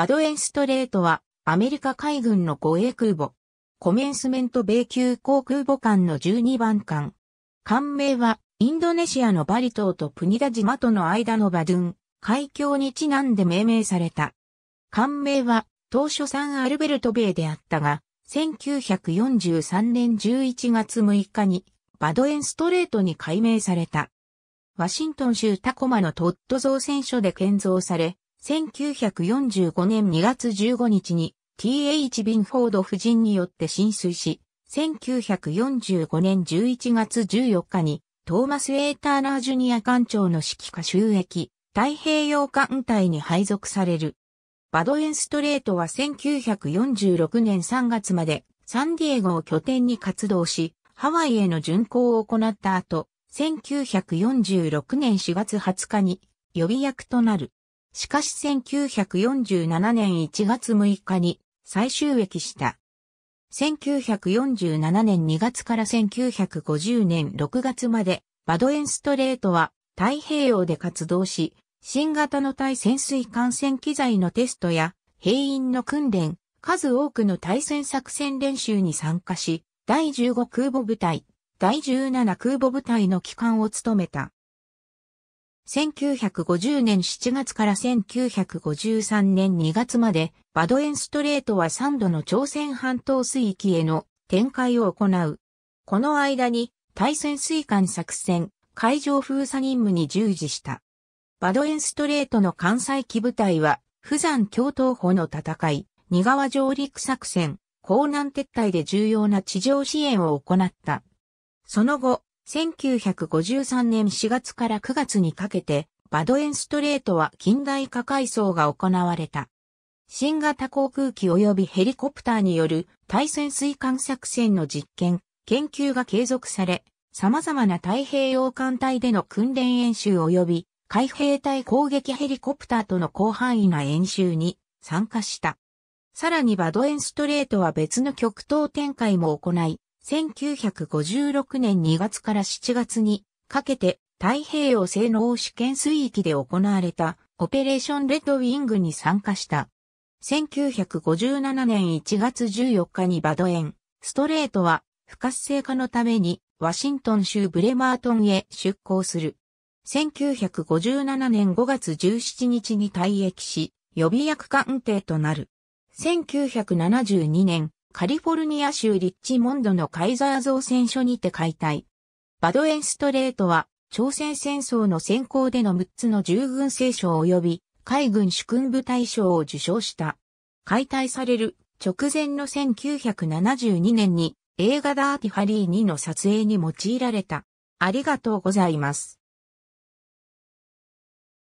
バドエンストレートはアメリカ海軍の護衛空母。コメンスメント米級航空母艦の12番艦。艦名はインドネシアのバリ島とプニダ島との間のバドゥン、海峡にちなんで命名された。艦名は当初サンアルベルト米であったが、1943年11月6日にバドエンストレートに改名された。ワシントン州タコマのトッド造船所で建造され、1945年2月15日に T.H. ビンフォード夫人によって浸水し、1945年11月14日にトーマス・エーターナー・ジュニア艦長の指揮下収益、太平洋艦隊に配属される。バドエンストレートは1946年3月までサンディエゴを拠点に活動し、ハワイへの巡航を行った後、1946年4月20日に予備役となる。しかし1947年1月6日に再収益した。1947年2月から1950年6月までバドエンストレートは太平洋で活動し、新型の対潜水艦船機材のテストや兵員の訓練、数多くの対戦作戦練習に参加し、第15空母部隊、第17空母部隊の機関を務めた。1950年7月から1953年2月まで、バドエンストレートは3度の朝鮮半島水域への展開を行う。この間に、対潜水艦作戦、海上封鎖任務に従事した。バドエンストレートの関西機部隊は、釜山共闘法の戦い、二川上陸作戦、港南撤退で重要な地上支援を行った。その後、1953年4月から9月にかけて、バドエンストレートは近代化改装が行われた。新型航空機及びヘリコプターによる対潜水艦作戦の実験、研究が継続され、様々な太平洋艦隊での訓練演習及び海兵隊攻撃ヘリコプターとの広範囲な演習に参加した。さらにバドエンストレートは別の極東展開も行い、1956年2月から7月にかけて太平洋性能試験水域で行われたオペレーションレッドウィングに参加した。1957年1月14日にバドエン、ストレートは不活性化のためにワシントン州ブレマートンへ出港する。1957年5月17日に退役し、予備役艦艇となる。1972年カリフォルニア州リッチモンドのカイザー造船所にて解体。バドエンストレートは、朝鮮戦争の先行での6つの従軍聖書及び海軍主君部大賞を受賞した。解体される直前の1972年に映画ダーティファリー2の撮影に用いられた。ありがとうございます。